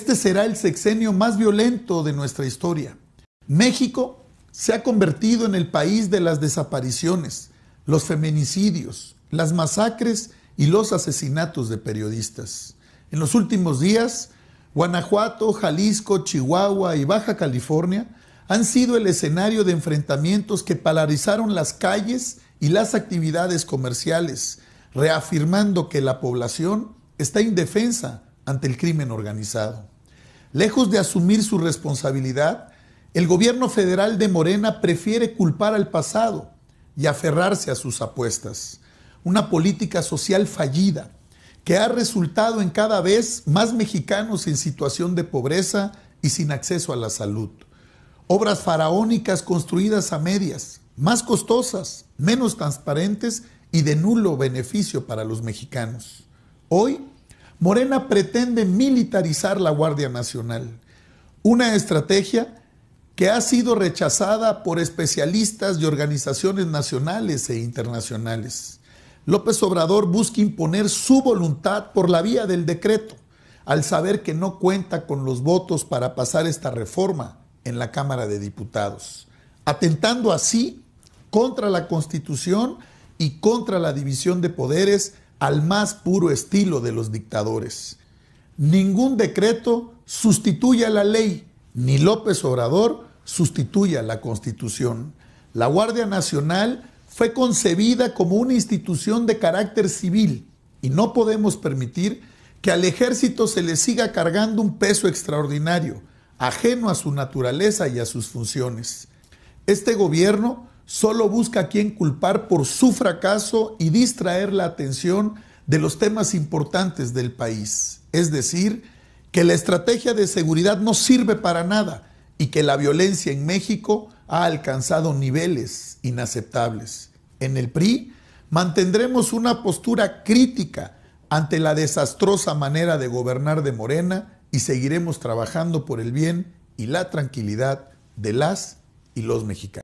Este será el sexenio más violento de nuestra historia. México se ha convertido en el país de las desapariciones, los feminicidios, las masacres y los asesinatos de periodistas. En los últimos días, Guanajuato, Jalisco, Chihuahua y Baja California han sido el escenario de enfrentamientos que polarizaron las calles y las actividades comerciales, reafirmando que la población está indefensa ante el crimen organizado. Lejos de asumir su responsabilidad, el gobierno federal de Morena prefiere culpar al pasado y aferrarse a sus apuestas. Una política social fallida que ha resultado en cada vez más mexicanos en situación de pobreza y sin acceso a la salud. Obras faraónicas construidas a medias, más costosas, menos transparentes y de nulo beneficio para los mexicanos. Hoy Morena pretende militarizar la Guardia Nacional, una estrategia que ha sido rechazada por especialistas de organizaciones nacionales e internacionales. López Obrador busca imponer su voluntad por la vía del decreto, al saber que no cuenta con los votos para pasar esta reforma en la Cámara de Diputados, atentando así contra la Constitución y contra la división de poderes al más puro estilo de los dictadores. Ningún decreto sustituye a la ley, ni López Obrador sustituye a la Constitución. La Guardia Nacional fue concebida como una institución de carácter civil y no podemos permitir que al ejército se le siga cargando un peso extraordinario, ajeno a su naturaleza y a sus funciones. Este gobierno solo busca a quien culpar por su fracaso y distraer la atención de los temas importantes del país. Es decir, que la estrategia de seguridad no sirve para nada y que la violencia en México ha alcanzado niveles inaceptables. En el PRI mantendremos una postura crítica ante la desastrosa manera de gobernar de Morena y seguiremos trabajando por el bien y la tranquilidad de las y los mexicanos.